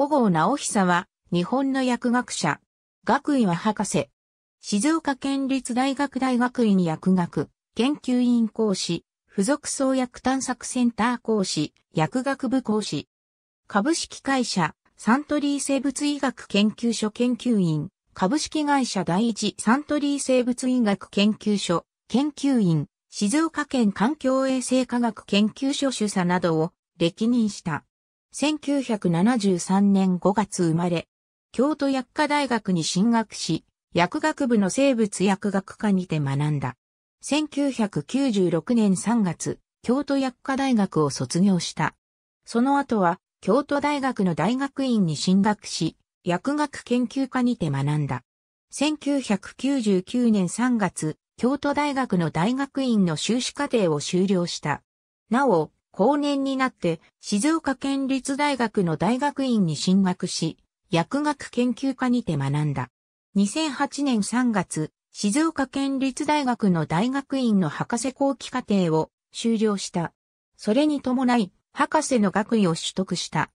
小郷直久は、日本の薬学者。学位は博士。静岡県立大学大学院薬学、研究院講師、附属創薬探索センター講師、薬学部講師。株式会社、サントリー生物医学研究所研究員、株式会社第一サントリー生物医学研究所、研究員、静岡県環境衛生科学研究所主査などを歴任した。1973年5月生まれ、京都薬科大学に進学し、薬学部の生物薬学科にて学んだ。1996年3月、京都薬科大学を卒業した。その後は、京都大学の大学院に進学し、薬学研究科にて学んだ。1999年3月、京都大学の大学院の修士課程を修了した。なお、後年になって静岡県立大学の大学院に進学し、薬学研究科にて学んだ。2008年3月、静岡県立大学の大学院の博士後期課程を修了した。それに伴い、博士の学位を取得した。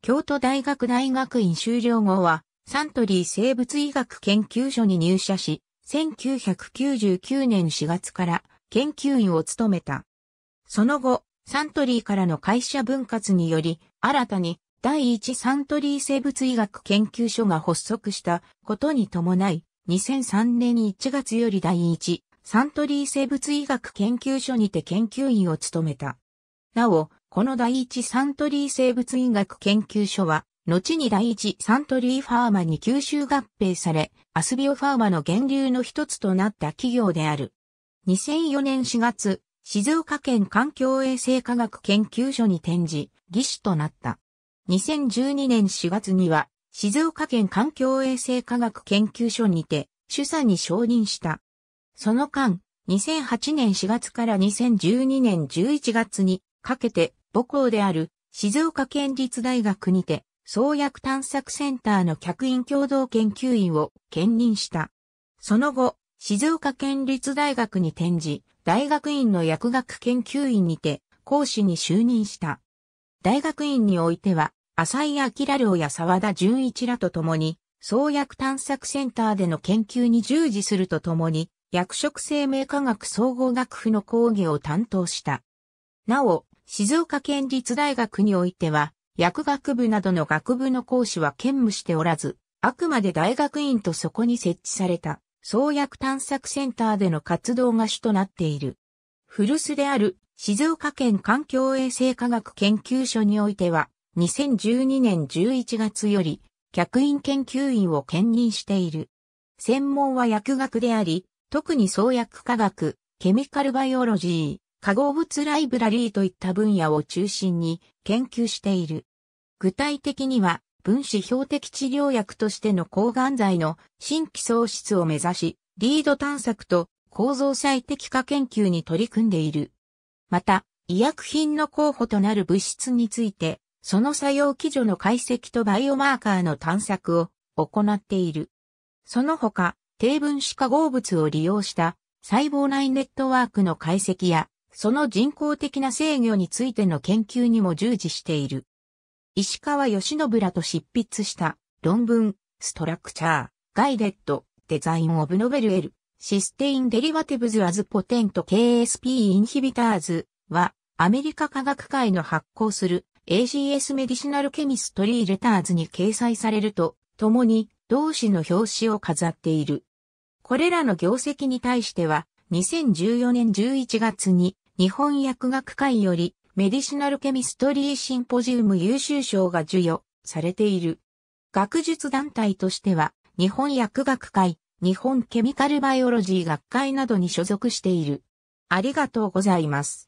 京都大学大学院修了後は、サントリー生物医学研究所に入社し、1999年4月から研究員を務めた。その後、サントリーからの会社分割により、新たに第一サントリー生物医学研究所が発足したことに伴い、2003年1月より第一サントリー生物医学研究所にて研究員を務めた。なお、この第一サントリー生物医学研究所は、後に第一サントリーファーマに吸収合併され、アスビオファーマの源流の一つとなった企業である。2004年4月、静岡県環境衛生科学研究所に展示、技師となった。2012年4月には、静岡県環境衛生科学研究所にて、主査に承認した。その間、2008年4月から2012年11月にかけて、母校である静岡県立大学にて、創薬探索センターの客員共同研究員を兼任した。その後、静岡県立大学に転じ、大学院の薬学研究院にて講師に就任した。大学院においては、浅井明良や沢田純一らと共に、創薬探索センターでの研究に従事するとともに、薬食生命科学総合学府の講義を担当した。なお、静岡県立大学においては、薬学部などの学部の講師は兼務しておらず、あくまで大学院とそこに設置された創薬探索センターでの活動が主となっている。古巣である静岡県環境衛生科学研究所においては、2012年11月より、客員研究員を兼任している。専門は薬学であり、特に創薬科学、ケミカルバイオロジー、化合物ライブラリーといった分野を中心に研究している。具体的には、分子標的治療薬としての抗がん剤の新規創出を目指し、リード探索と構造最適化研究に取り組んでいる。また、医薬品の候補となる物質について、その作用基準の解析とバイオマーカーの探索を行っている。その他、低分子化合物を利用した細胞内ネットワークの解析や、その人工的な制御についての研究にも従事している。石川義信らと執筆した論文、ストラクチャー、ガイデッド、デザインオブノベルエル、システインデリバティブズアズポテント KSP インヒビターズは、アメリカ科学会の発行する AGS メディシナルケミストリーレターズに掲載されると、ともに同志の表紙を飾っている。これらの業績に対しては、2014年11月に日本薬学会よりメディシナルケミストリーシンポジウム優秀賞が授与されている。学術団体としては、日本薬学会、日本ケミカルバイオロジー学会などに所属している。ありがとうございます。